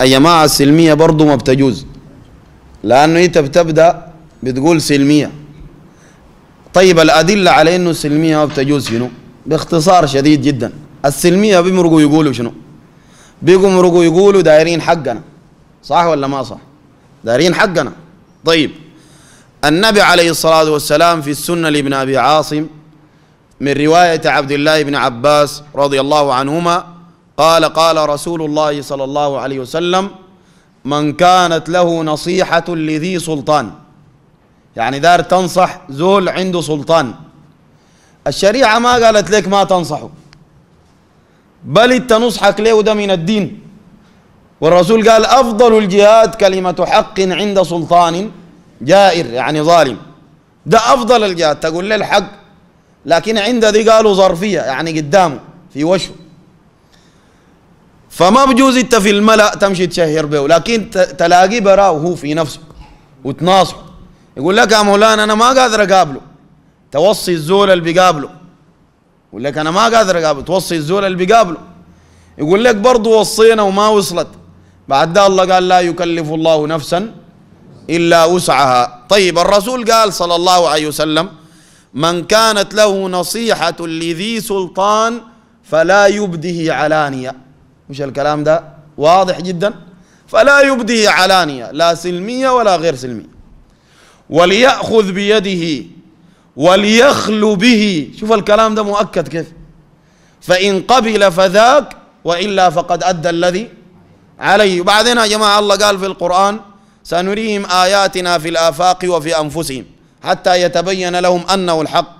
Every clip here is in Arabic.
الجماعة السلمية برضو ما بتجوز لأنه أنت بتبدأ بتقول سلمية طيب الأدلة على أنه السلمية ما بتجوز شنو باختصار شديد جدا السلمية بيمرقوا يقولوا شنو بيمرقوا يقولوا دايرين حقنا صح ولا ما صح دايرين حقنا طيب النبي عليه الصلاة والسلام في السنة لابن أبي عاصم من رواية عبد الله بن عباس رضي الله عنهما قال قال رسول الله صلى الله عليه وسلم من كانت له نصيحة لذي سلطان يعني دار تنصح زول عنده سلطان الشريعة ما قالت لك ما تنصحه بل انت نصحك له ده من الدين والرسول قال أفضل الجهاد كلمة حق عند سلطان جائر يعني ظالم ده أفضل الجهاد تقول له الحق لكن عند ذي قالوا ظرفية يعني قدامه في وشه فما بجوز انت في الملأ تمشي تشهر به لكن تلاقي براه هو في نفسه وتناصحه يقول لك يا مولانا انا ما قادر اقابله توصي الزول اللي بيقابله يقول لك انا ما قادر اقابله توصي الزول اللي بيقابله يقول لك برضه وصينا وما وصلت بعد الله قال لا يكلف الله نفسا الا وسعها طيب الرسول قال صلى الله عليه وسلم من كانت له نصيحه لذي سلطان فلا يبده علانيه مش الكلام ده واضح جدا فلا يبدي علانية لا سلمية ولا غير سلمية وليأخذ بيده وليخلو به شوف الكلام ده مؤكد كيف فإن قبل فذاك وإلا فقد أدى الذي عليه وبعدين يا جماعة الله قال في القرآن سنريهم آياتنا في الآفاق وفي أنفسهم حتى يتبين لهم أنه الحق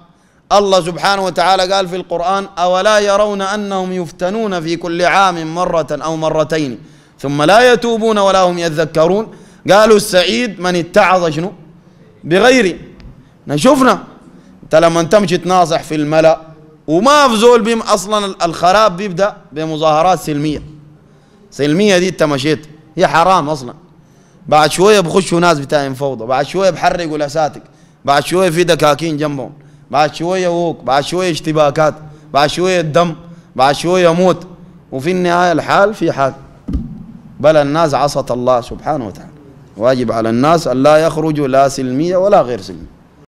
الله سبحانه وتعالى قال في القرآن أولا يرون أنهم يفتنون في كل عام مرة أو مرتين ثم لا يتوبون ولا هم يذكرون قالوا السعيد من اتعظ شنو بغيري شفنا انت لما تمشي تناصح في الملأ وما في زول بيم اصلا الخراب بيبدا بمظاهرات سلميه سلميه دي انت مشيت هي حرام اصلا بعد شويه بخشوا ناس بتاعين فوضى بعد شويه بحرقوا لساتك بعد شويه في دكاكين جنبهم بعد شوية ووك بعد شوية اشتباكات بعد شوية دم بعد شوية موت وفي النهاية الحال في حال بل الناس عصت الله سبحانه وتعالى واجب على الناس أن لا يخرجوا لا سلمية ولا غير سلمية